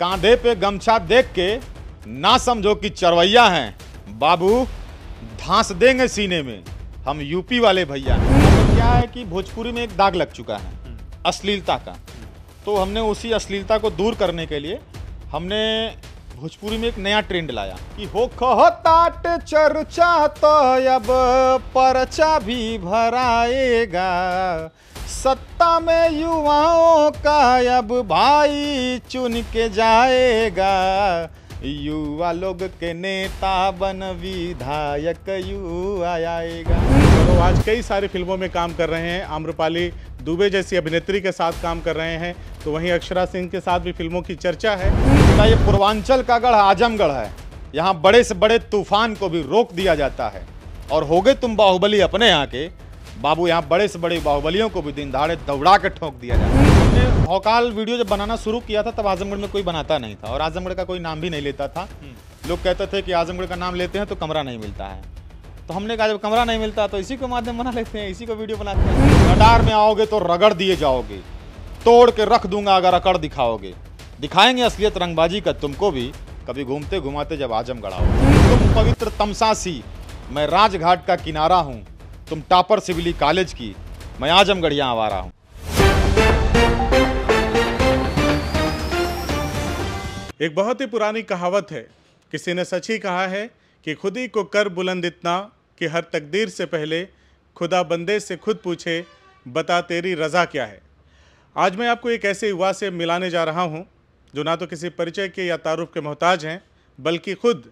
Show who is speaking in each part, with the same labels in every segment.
Speaker 1: कांधे पे गमछा देख के ना समझो कि चरवैया हैं बाबू धांस देंगे सीने में हम यूपी वाले भैया हैं तो क्या है कि भोजपुरी में एक दाग लग चुका है अश्लीलता का तो हमने उसी अश्लीलता को दूर करने के लिए हमने भोजपुरी में एक नया ट्रेंड लाया कि हो खो ताट चर्चा तो अब परचा भी भराएगा सत्ता में युवाओं का अब भाई चुन के जाएगा युवा लोग के नेता बन विधायक
Speaker 2: युवा आएगा तो आज कई सारी फिल्मों में काम कर रहे हैं आम्रपाली दुबे जैसी अभिनेत्री के साथ काम कर रहे हैं तो वहीं अक्षरा सिंह के साथ भी फिल्मों की चर्चा है तो ये पूर्वांचल का गढ़ आजमगढ़ है यहाँ बड़े से बड़े तूफान को भी रोक
Speaker 1: दिया जाता है और हो गए तुम बाहुबली अपने यहाँ के बाबू यहाँ बड़े से बड़े बाहुबलियों को भी दिन दहाड़े दौड़ा के ठोंक दिया जाता है हौकाल वीडियो जब बनाना शुरू किया था तब आजमगढ़ में कोई बनाता नहीं था और आजमगढ़ का कोई नाम भी नहीं लेता था हम्म। लोग कहते थे कि आजमगढ़ का नाम लेते हैं तो कमरा नहीं मिलता है तो हमने कहा जब कमरा नहीं मिलता तो इसी को माध्यम बना लेते हैं इसी को वीडियो बनाते हैं कटार में आओगे तो रगड़ दिए जाओगे तोड़ के रख दूंगा अगर अकड़ दिखाओगे दिखाएंगे असलियत रंगबाजी का तुमको भी कभी घूमते घुमाते जब आजमगढ़ आओ तुम पवित्र तमसासी मैं राजघाट का किनारा हूँ तुम टापर सिविली कॉलेज की मैं आजमगढ़
Speaker 2: यहाँ रहा हूँ एक बहुत ही पुरानी कहावत है किसी ने सच ही कहा है कि खुद ही को कर बुलंद इतना कि हर तकदीर से पहले खुदा बंदे से खुद पूछे बता तेरी रज़ा क्या है आज मैं आपको एक ऐसे युवा से मिलाने जा रहा हूं जो ना तो किसी परिचय के या तारुफ के मोहताज हैं बल्कि खुद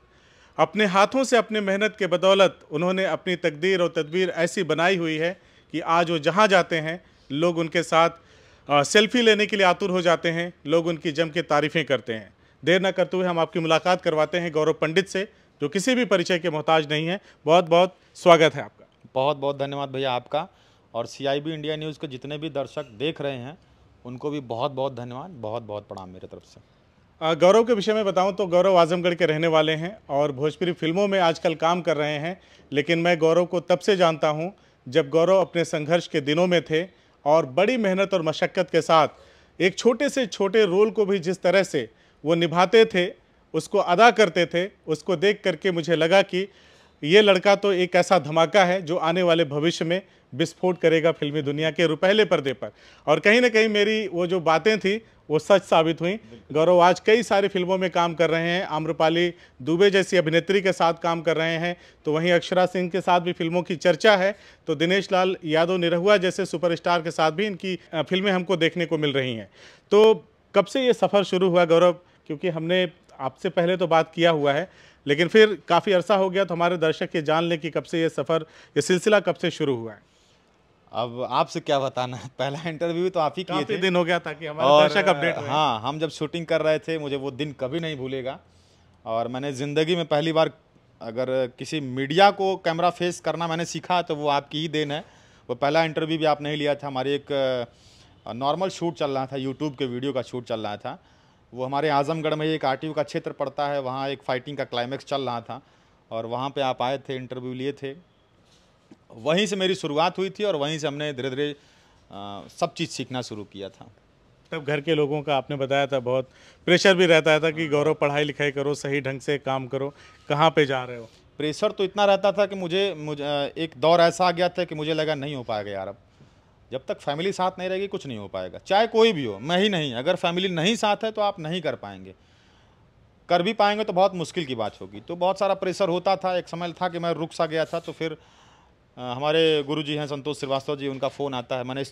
Speaker 2: अपने हाथों से अपने मेहनत के बदौलत उन्होंने अपनी तकदीर और तदबीर ऐसी बनाई हुई है कि आज वो जहाँ जाते हैं लोग उनके साथ सेल्फी लेने के लिए आतुर हो जाते हैं लोग उनकी जम के तारीफ़ें करते हैं देर न करते हुए हम आपकी मुलाकात करवाते हैं गौरव पंडित से जो किसी भी परिचय के मोहताज नहीं है बहुत बहुत स्वागत है आपका
Speaker 1: बहुत बहुत धन्यवाद भैया आपका और सीआईबी इंडिया न्यूज़ के जितने भी दर्शक देख रहे हैं उनको भी बहुत बहुत धन्यवाद बहुत बहुत प्रणाम मेरे तरफ से
Speaker 2: गौरव के विषय में बताऊं तो गौरव आजमगढ़ के रहने वाले हैं और भोजपुरी फिल्मों में आजकल काम कर रहे हैं लेकिन मैं गौरव को तब से जानता हूं जब गौरव अपने संघर्ष के दिनों में थे और बड़ी मेहनत और मशक्क़त के साथ एक छोटे से छोटे रोल को भी जिस तरह से वो निभाते थे उसको अदा करते थे उसको देख करके मुझे लगा कि ये लड़का तो एक ऐसा धमाका है जो आने वाले भविष्य में विस्फोट करेगा फिल्मी दुनिया के रुपहले पर्दे पर और कहीं ना कहीं मेरी वो जो बातें थी वो सच साबित हुई गौरव आज कई सारी फिल्मों में काम कर रहे हैं आम्रपाली दुबे जैसी अभिनेत्री के साथ काम कर रहे हैं तो वहीं अक्षरा सिंह के साथ भी फिल्मों की चर्चा है तो दिनेश लाल यादव निरहुआ जैसे सुपरस्टार के साथ भी इनकी फिल्में हमको देखने को मिल रही हैं तो कब से ये सफ़र शुरू हुआ गौरव क्योंकि हमने आपसे पहले तो बात किया हुआ है लेकिन फिर काफ़ी अरसा हो गया तो हमारे दर्शक ये जान लें कि कब से ये सफ़र ये सिलसिला कब से शुरू हुआ है
Speaker 1: अब आपसे क्या बताना है पहला इंटरव्यू तो आप ही किए थे दिन हो गया था कि हमारे और, दर्शक अपडेट हाँ हम जब शूटिंग कर रहे थे मुझे वो दिन कभी नहीं भूलेगा और मैंने ज़िंदगी में पहली बार अगर किसी मीडिया को कैमरा फेस करना मैंने सीखा तो वो आपकी ही देन है वो पहला इंटरव्यू भी आपने ही लिया था हमारी एक नॉर्मल शूट चल रहा था यूट्यूब के वीडियो का शूट चल रहा था वो हमारे आजमगढ़ में एक आर का क्षेत्र पड़ता है वहाँ एक फ़ाइटिंग का क्लाइमैक्स चल रहा था और वहाँ पे आप आए थे इंटरव्यू लिए थे वहीं से मेरी शुरुआत हुई थी और वहीं से हमने धीरे धीरे सब चीज़ सीखना शुरू किया था
Speaker 2: तब घर के लोगों का आपने बताया था बहुत प्रेशर भी रहता था कि गौरव पढ़ाई लिखाई करो सही ढंग से काम करो कहाँ पे जा रहे हो प्रेशर तो इतना रहता था कि मुझे मुझे एक दौर ऐसा आ गया था कि मुझे लगा नहीं हो पाएगा यार अब जब तक
Speaker 1: फैमिली साथ नहीं रहेगी कुछ नहीं हो पाएगा चाहे कोई भी हो मैं ही नहीं अगर फैमिली नहीं साथ है तो आप नहीं कर पाएंगे कर भी पाएंगे तो बहुत मुश्किल की बात होगी तो बहुत सारा प्रेशर होता था एक समय था कि मैं रुक सा गया था तो फिर आ, हमारे गुरु जी हैं संतोष श्रीवास्तव जी उनका फ़ोन आता है मैंने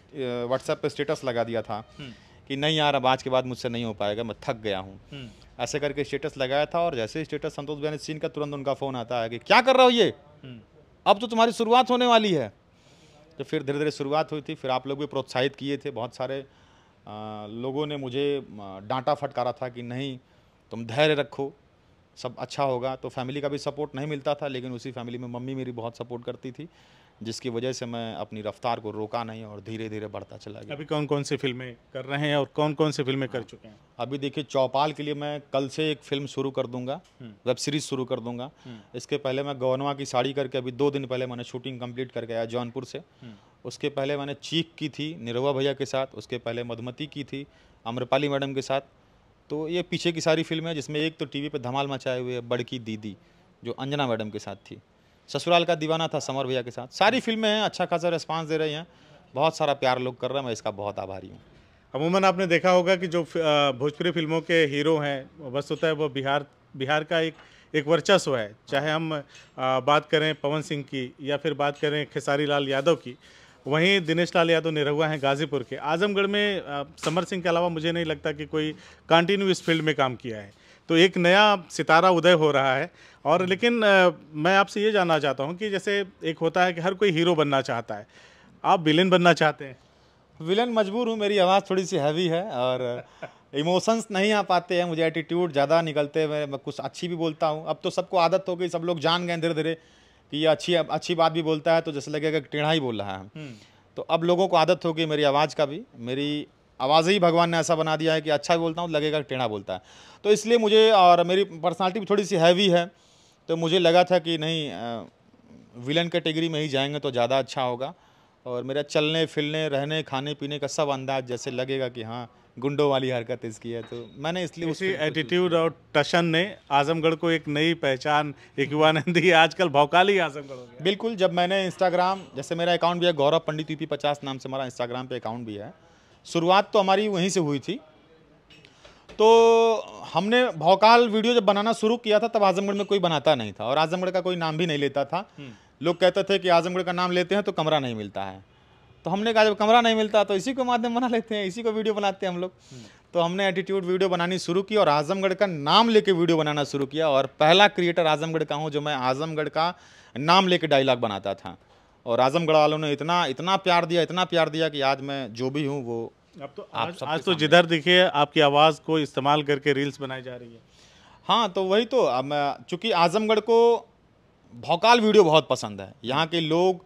Speaker 1: व्हाट्सएप पर स्टेटस लगा दिया था हम्म। कि नहीं यार अब आज के बाद मुझसे नहीं हो पाएगा मैं थक गया हूँ हम्म। ऐसे करके स्टेटस लगाया था और जैसे ही स्टेटस संतोष बहन सीन का तुरंत उनका फ़ोन आता है कि क्या कर रहा हो ये हम्म। अब तो तुम्हारी शुरुआत होने वाली है तो फिर धीरे धीरे शुरुआत हुई थी फिर आप लोग भी प्रोत्साहित किए थे बहुत सारे आ, लोगों ने मुझे डांटा फटकारा था कि नहीं तुम धैर्य रखो सब अच्छा होगा तो फैमिली का भी सपोर्ट नहीं मिलता था लेकिन उसी फैमिली में मम्मी मेरी बहुत सपोर्ट करती थी जिसकी वजह से मैं अपनी रफ्तार को रोका नहीं और धीरे धीरे
Speaker 2: बढ़ता चला गया अभी कौन कौन सी फिल्में कर रहे हैं और कौन कौन सी फिल्में कर चुके हैं
Speaker 1: हाँ। अभी देखिए चौपाल के लिए मैं कल से एक फिल्म शुरू कर दूंगा हम्म। वेब सीरीज शुरू कर दूंगा हम्म। इसके पहले मैं गौनवा की साड़ी करके अभी दो दिन पहले मैंने शूटिंग कम्प्लीट करके आया जौनपुर से हम्म। उसके पहले मैंने चीख की थी निरवा भैया के साथ उसके पहले मधुमती की थी अम्रपाली मैडम के साथ तो ये पीछे की सारी फिल्में जिसमें एक तो टीवी पे धमाल मचाए हुए बड़की दीदी जो अंजना मैडम के साथ थी ससुराल का दीवाना था समर भैया के साथ सारी फिल्में हैं अच्छा खासा रिस्पांस दे रही हैं बहुत सारा प्यार लोग कर रहे हैं मैं इसका बहुत आभारी हूँ
Speaker 2: अमूमन आपने देखा होगा कि जो भोजपुरी फिल्मों के हीरो हैं वस्तुतः वो बिहार बिहार का एक एक वर्चस्व है चाहे हम बात करें पवन सिंह की या फिर बात करें खेसारी लाल यादव की वहीं दिनेश लाल यादव निरहुआ हैं गाजीपुर के आजमगढ़ में समर सिंह के अलावा मुझे नहीं लगता कि कोई कंटिन्यू इस फील्ड में काम किया है तो एक नया सितारा उदय हो रहा है और हम्म। लेकिन आ, मैं आपसे ये जानना चाहता हूँ कि जैसे एक होता है कि हर कोई हीरो बनना चाहता है आप विलेन बनना चाहते हैं विलेन मजबूर हूँ मेरी आवाज़ थोड़ी सी हैवी है और इमोशंस नहीं आ पाते हैं मुझे
Speaker 1: एटीट्यूड ज़्यादा निकलते हैं मैं कुछ अच्छी भी बोलता हूँ अब तो सबको आदत हो गई सब लोग जान गए धीरे धीरे कि ये अच्छी अच्छी बात भी बोलता है तो जैसे लगेगा कि टेढ़ा ही बोल रहा है हम्म। तो अब लोगों को आदत हो गई मेरी आवाज़ का भी मेरी आवाज़ ही भगवान ने ऐसा बना दिया है कि अच्छा बोलता हूँ लगेगा टेढ़ा बोलता है तो इसलिए मुझे और मेरी पर्सनालिटी भी थोड़ी सी हैवी है तो मुझे लगा था कि नहीं विलन कैटेगरी में ही जाएंगे तो ज़्यादा अच्छा होगा और मेरा चलने फिरने रहने खाने पीने का सब अंदाज जैसे लगेगा कि हाँ गुंडों वाली हरकत इसकी है तो मैंने इसलिए उसी एटीट्यूड और टशन ने आजमगढ़ को एक नई पहचान एक युवा ने दी आजकल भौकाली आजमगढ़ बिल्कुल जब मैंने इंस्टाग्राम जैसे मेरा अकाउंट भी है गौरव पंडित यूपी पचास नाम से हमारा इंस्टाग्राम पे अकाउंट भी है शुरुआत तो हमारी वहीं से हुई थी तो हमने भौकाल वीडियो जब बनाना शुरू किया था तब आजमगढ़ में कोई बनाता नहीं था और आजमगढ़ का कोई नाम भी नहीं लेता था हम्म। लोग कहते थे कि आजमगढ़ का नाम लेते हैं तो कमरा नहीं मिलता है तो हमने कहा जब कमरा नहीं मिलता तो इसी को माध्यम बना लेते हैं इसी को वीडियो बनाते हैं हम लोग हम्म। तो हमने एटीट्यूड वीडियो बनानी शुरू की और आजमगढ़ का नाम लेके वीडियो बनाना शुरू किया और पहला क्रिएटर आजमगढ़ का हूँ जो मैं आजमगढ़ का नाम लेके डायलॉग बनाता था और आजमगढ़ वालों ने इतना इतना प्यार दिया इतना प्यार दिया कि आज मैं
Speaker 2: जो भी हूँ वो अब तो आप आज, आज तो जिधर दिखे आपकी आवाज़ को इस्तेमाल करके रील्स बनाई जा रही है
Speaker 1: हाँ तो वही तो अब चूँकि आजमगढ़ को भौकाल वीडियो बहुत पसंद है यहाँ के लोग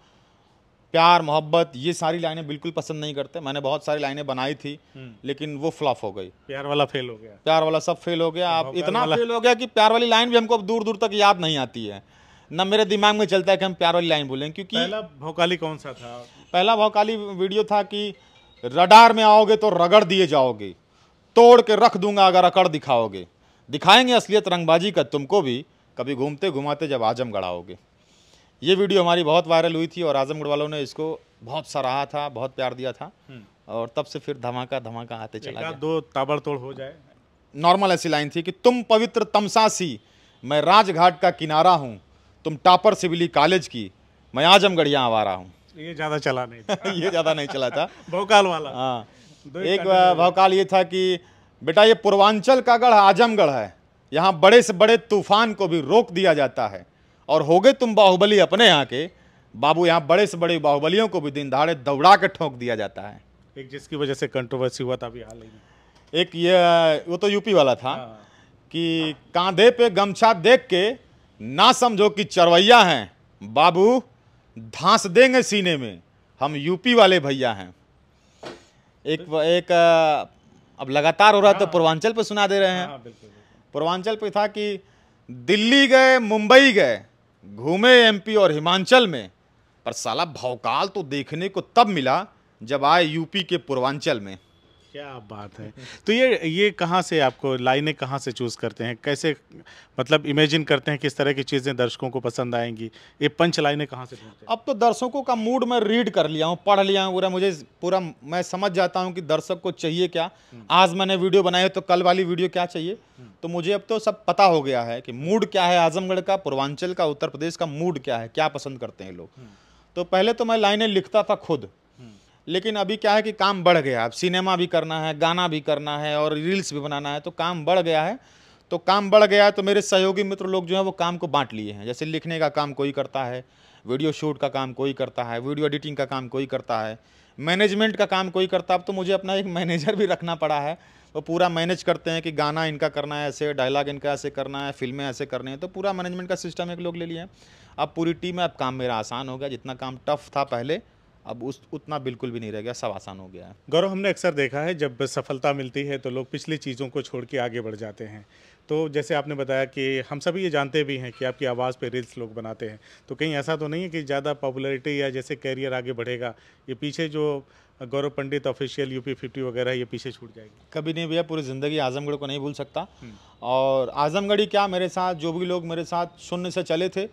Speaker 1: प्यार मोहब्बत ये सारी लाइनें बिल्कुल पसंद नहीं करते मैंने बहुत सारी लाइनें बनाई थी हम्म। लेकिन वो फ्लॉप हो गई
Speaker 2: प्यार वाला फेल हो
Speaker 1: गया प्यार वाला सब फेल हो गया आप इतना फेल हो गया कि प्यार वाली लाइन भी हमको अब दूर दूर तक याद नहीं आती है ना मेरे दिमाग में चलता है कि हम प्यार वाली लाइन बोलें क्योंकि पहला भौकाली कौन सा था पहला भौकाली वीडियो था कि रडार में आओगे तो रगड़ दिए जाओगे तोड़ के रख दूंगा अगर अकड़ दिखाओगे दिखाएंगे असलियत रंगबाजी का तुमको भी कभी घूमते घुमाते जब आजमगढ़ आओगे ये वीडियो हमारी बहुत वायरल हुई थी और आजमगढ़ वालों ने इसको बहुत सराहा था बहुत प्यार दिया था हम्म। और तब से फिर धमाका धमाका आते चला गया दो ताबड़तोड़ हो जाए नॉर्मल ऐसी लाइन थी कि तुम पवित्र तमसासी मैं राजघाट का किनारा हूँ तुम टापर सिविली कॉलेज की मैं आजमगढ़ यहाँ आवा रहा हूँ ये ज़्यादा चला नहीं ये ज़्यादा नहीं चला था भोकाल वाला हाँ एक भोकाल ये था कि बेटा ये पूर्वांचल का गढ़ आजमगढ़ है यहाँ बड़े से बड़े तूफान को भी रोक दिया जाता है और हो गए तुम बाहुबली अपने यहाँ के बाबू यहाँ बड़े से बड़े बाहुबलियों को भी दिन दहाड़े दौड़ा के ठोंक दिया जाता है एक जिसकी वजह से कंट्रोवर्सी हुआ था अभी हाल ही एक ये वो तो यूपी वाला था हाँ। कि कांधे पे गमछा देख के ना समझो कि चरवैया हैं बाबू धांस देंगे सीने में हम यूपी वाले भैया हैं एक एक अब लगातार हो रहा तो हाँ। पूर्वांचल पर सुना दे रहे हैं हाँ, पूर्वांचल पर था कि दिल्ली गए मुंबई गए घूमे एमपी और हिमाचल में पर साला भौकाल तो देखने को तब मिला जब आए यूपी
Speaker 2: के पूर्वांचल में क्या बात है तो ये ये कहाँ से आपको लाइनें कहाँ से चूज़ करते हैं कैसे मतलब इमेजिन करते हैं किस तरह की चीज़ें दर्शकों को पसंद आएंगी ये पंच लाइनें कहाँ से अब तो दर्शकों का मूड मैं रीड कर लिया हूँ पढ़ लिया हूँ पूरा मुझे पूरा
Speaker 1: मैं समझ जाता हूँ कि दर्शक को चाहिए क्या हम्म। आज मैंने वीडियो बनाई है तो कल वाली वीडियो क्या चाहिए हम्म। तो मुझे अब तो सब पता हो गया है कि मूड क्या है आजमगढ़ का पूर्वांचल का उत्तर प्रदेश का मूड क्या है क्या पसंद करते हैं लोग हम्म। तो पहले तो मैं लाइनें लिखता था खुद लेकिन अभी क्या है कि काम बढ़ गया अब सिनेमा भी करना है गाना भी करना है और रील्स भी बनाना है तो काम बढ़ गया है तो काम बढ़ गया है तो मेरे सहयोगी मित्र लोग जो है वो काम को बांट लिए हैं जैसे लिखने का काम कोई करता है वीडियो शूट का काम कोई करता है वीडियो एडिटिंग का काम कोई करता है मैनेजमेंट का काम कोई करता अब तो मुझे अपना एक मैनेजर भी रखना पड़ा है वो पूरा मैनेज करते हैं कि गाना इनका करना है ऐसे डायलॉग इनका ऐसे करना है फिल्में ऐसे करनी है तो पूरा मैनेजमेंट का सिस्टम एक लोग ले लिए अब पूरी टीम है अब काम मेरा आसान हो गया जितना काम टफ था पहले अब उस उतना बिल्कुल भी नहीं रह गया सब आसान हो गया है
Speaker 2: गौरव हमने अक्सर देखा है जब सफलता मिलती है तो लोग पिछली चीज़ों को छोड़ के आगे बढ़ जाते हैं तो जैसे आपने बताया कि हम सभी ये जानते भी हैं कि आपकी आवाज़ पे रील्स लोग बनाते हैं तो कहीं ऐसा तो नहीं है कि ज़्यादा पॉपुलरिटी या जैसे कैरियर आगे बढ़ेगा ये पीछे जो Gaurav Pandit official UP fifty वगैरह ये पीछे छूट जाएगी कभी नहीं भैया पूरी ज़िंदगी आजमगढ़ को नहीं भूल सकता हम्म।
Speaker 1: और आजमगढ़ ही क्या मेरे साथ जो भी लोग मेरे साथ शून्य से चले थे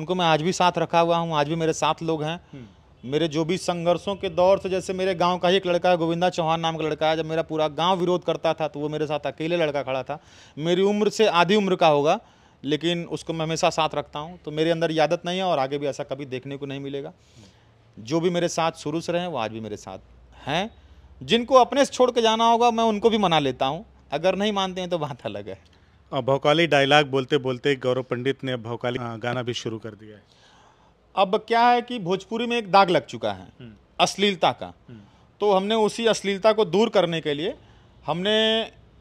Speaker 1: उनको मैं आज भी साथ रखा हुआ हूँ आज भी मेरे साथ लोग हैं हम्म। मेरे जो भी संघर्षों के दौर से जैसे मेरे गांव का ही एक लड़का है गोविंदा चौहान नाम का लड़का है जब मेरा पूरा गांव विरोध करता था तो वो मेरे साथ अकेले लड़का खड़ा था मेरी उम्र से आधी उम्र का होगा लेकिन उसको मैं हमेशा साथ रखता हूँ तो मेरे अंदर यादत नहीं है और आगे भी ऐसा कभी देखने को नहीं मिलेगा जो भी मेरे साथ शुरू से रहे वो आज भी मेरे साथ हैं
Speaker 2: जिनको अपने से छोड़ के
Speaker 1: जाना होगा मैं उनको भी मना लेता हूँ अगर नहीं मानते हैं तो बात अलग है
Speaker 2: भौकाली डायलाग बोलते बोलते गौरव पंडित ने भौकाली हाँ, गाना भी शुरू कर दिया है अब क्या है कि भोजपुरी में एक दाग लग चुका है हम्म। अश्लीलता का हम्म। तो हमने
Speaker 1: उसी अश्लीलता को दूर करने के लिए हमने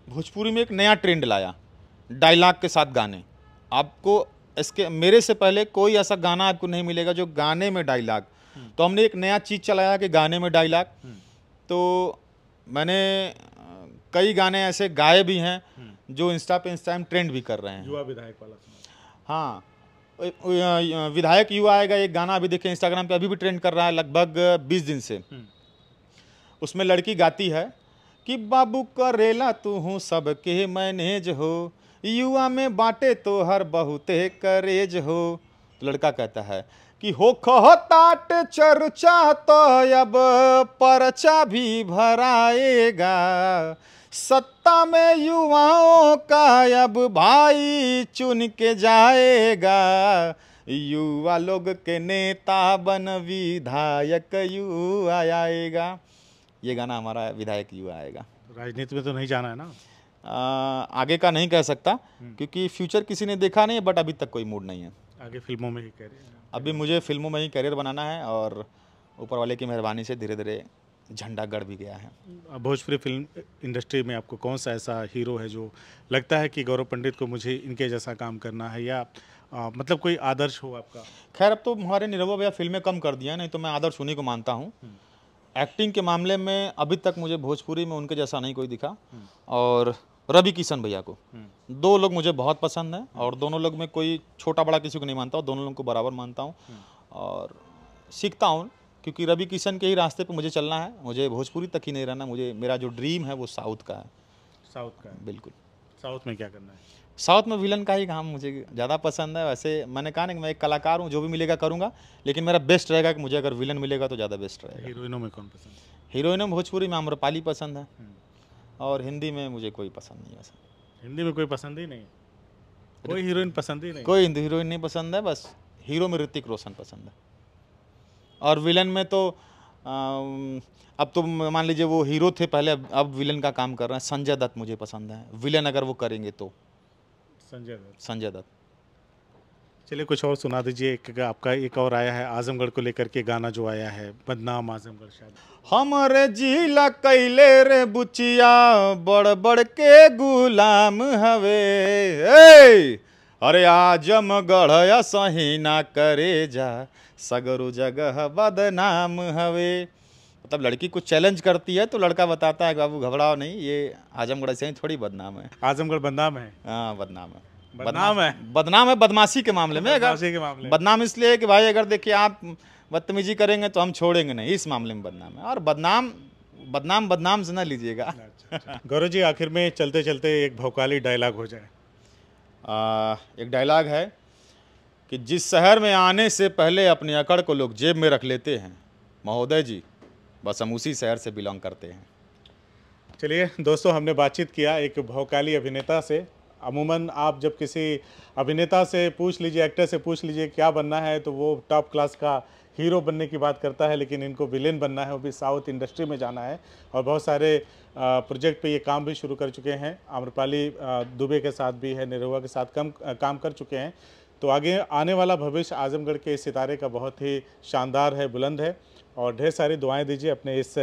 Speaker 1: भोजपुरी में एक नया ट्रेंड लाया डायलॉग के साथ गाने आपको इसके मेरे से पहले कोई ऐसा गाना आपको नहीं मिलेगा जो गाने में डायलॉग हम्म। तो हमने एक नया चीज़ चलाया कि गाने में डायलॉग तो मैंने कई गाने ऐसे गाए भी हैं जो इंस्टा पे इंस्टा ट्रेंड भी कर रहे हैं युवा विधायक वाला हाँ विधायक युवा आएगा एक गाना अभी देखें इंस्टाग्राम पे अभी भी ट्रेंड कर रहा है लगभग बीस दिन से हम्म। उसमें लड़की गाती है कि बाबू करेला तू हूँ सबके मैनेज हो युवा में बाटे तो हर बहुते करेज हो तो लड़का कहता है कि हो खहताट चर्चा तो अब परचा भी भराएगा सत्ता में युवाओं का अब भाई चुन के जाएगा युवा लोग के नेता बन विधायक युवा आएगा ये गाना हमारा विधायक युवा आएगा
Speaker 2: राजनीति में तो नहीं जाना है ना
Speaker 1: आ, आगे का नहीं कह सकता हम्म। क्योंकि फ्यूचर किसी ने देखा नहीं है बट अभी तक कोई मूड नहीं है आगे फिल्मों में ही करियर अभी मुझे फिल्मों में ही करियर बनाना है और ऊपर वाले की मेहरबानी से धीरे धीरे झंडा गढ़ भी गया है
Speaker 2: भोजपुरी फिल्म इंडस्ट्री में आपको कौन सा ऐसा हीरो है जो लगता है कि गौरव पंडित को मुझे इनके जैसा काम करना है या आ, मतलब कोई आदर्श हो आपका खैर अब
Speaker 1: तो हमारे निरवा भैया फिल्में कम कर दिया नहीं तो मैं आदर्श उन्हीं को मानता हूँ
Speaker 2: हम्म।
Speaker 1: एक्टिंग के मामले में अभी तक मुझे भोजपुरी में उनके जैसा नहीं कोई दिखा हम्म। और रवि किशन भैया को हम्म। दो लोग मुझे बहुत पसंद हैं और दोनों लोग में कोई छोटा बड़ा किसी को नहीं मानता हूँ दोनों लोग को बराबर मानता हूँ और सीखता हूँ क्योंकि रवि किशन के ही रास्ते पे मुझे चलना है मुझे भोजपुरी तक ही नहीं रहना मुझे मेरा जो ड्रीम है वो साउथ का है साउथ का है। बिल्कुल साउथ में क्या करना है साउथ में विलन का ही काम मुझे ज़्यादा पसंद है वैसे मैंने कहा ना कि मैं एक कलाकार हूँ जो भी मिलेगा करूँगा लेकिन मेरा बेस्ट रहेगा कि मुझे अगर विलन मिलेगा तो ज़्यादा बेस्ट रहेगा हीरोइनों में कौन पसंद है हीरोइनों में भोजपुरी में अम्रपाली पसंद है
Speaker 2: हम्म।
Speaker 1: और हिंदी में मुझे कोई पसंद नहीं है हिंदी में कोई पसंद
Speaker 2: ही नहीं कोई हीरोइन पसंद ही नहीं कोई
Speaker 1: हीरोइन नहीं पसंद है बस हीरो में ऋतिक रोशन पसंद है और विलन में तो अब तो मान लीजिए वो हीरो थे पहले अब, अब विलन का काम कर रहे हैं संजय दत्त मुझे पसंद है विलन अगर वो करेंगे तो संजय दत्त संजय दत्त
Speaker 2: चलिए कुछ और सुना दीजिए एक आपका एक और आया है आजमगढ़ को लेकर के गाना जो आया है बदनाम आजमगढ़ शायद हमारे जिला कैले रे बुचिया बड़ बड़ के गुलाम
Speaker 1: हवे अरे आजम गढ़ सही ना करे जा सगरु जगह बदनाम हवे मतलब लड़की कुछ चैलेंज करती है तो लड़का बताता है बाबू घबराओ नहीं ये आजमगढ़ से ही थोड़ी बदनाम है आजमगढ़ बदनाम है हाँ बदनाम है बदनाम है बदनाम है बदमाशी के मामले में के मामले बदनाम इसलिए है कि भाई अगर देखिए आप बदतमीजी करेंगे तो हम छोड़ेंगे नहीं इस मामले में बदनाम है और बदनाम बदनाम बदनाम से ना लीजिएगा अच्छा, अच्छा। गौरव जी आखिर में चलते चलते एक भौकाली डायलॉग हो जाए आ, एक डायलॉग है कि जिस शहर में आने से पहले अपने अकड़ को लोग जेब में रख लेते हैं महोदय जी बस हम उसी शहर से बिलोंग करते हैं
Speaker 2: चलिए दोस्तों हमने बातचीत किया एक भौकाली अभिनेता से अमूमन आप जब किसी अभिनेता से पूछ लीजिए एक्टर से पूछ लीजिए क्या बनना है तो वो टॉप क्लास का हीरो बनने की बात करता है लेकिन इनको विलेन बनना है वो भी साउथ इंडस्ट्री में जाना है और बहुत सारे प्रोजेक्ट पे ये काम भी शुरू कर चुके हैं आम्रपाली दुबे के साथ भी है निरहुआ के साथ कम काम कर चुके हैं तो आगे आने वाला भविष्य आजमगढ़ के इस सितारे का बहुत ही शानदार है बुलंद है और ढेर सारी दुआएँ दीजिए अपने इस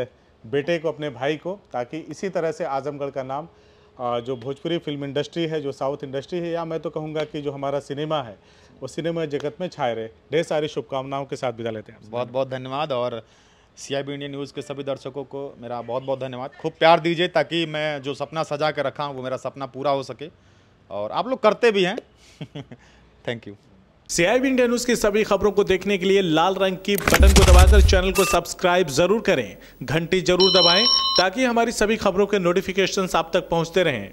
Speaker 2: बेटे को अपने भाई को ताकि इसी तरह से आजमगढ़ का नाम जो भोजपुरी फिल्म इंडस्ट्री है जो साउथ इंडस्ट्री है या मैं तो कहूँगा कि जो हमारा सिनेमा है वो सिनेमा जगत में छाए रहे ढेर सारी शुभकामनाओं के साथ विदा लेते हैं बहुत बहुत धन्यवाद और C I B India news के सभी दर्शकों को मेरा
Speaker 1: बहुत बहुत धन्यवाद खूब प्यार दीजिए ताकि मैं जो सपना सजा कर रखा हूँ वो मेरा सपना पूरा हो सके
Speaker 2: और आप लोग करते भी हैं thank you CIB India news की सभी खबरों को देखने के लिए लाल रंग की बटन को दबाकर चैनल को सब्सक्राइब जरूर करें घंटी जरूर दबाएं ताकि हमारी सभी खबरों के नोटिफिकेशन आप तक पहुंचते रहें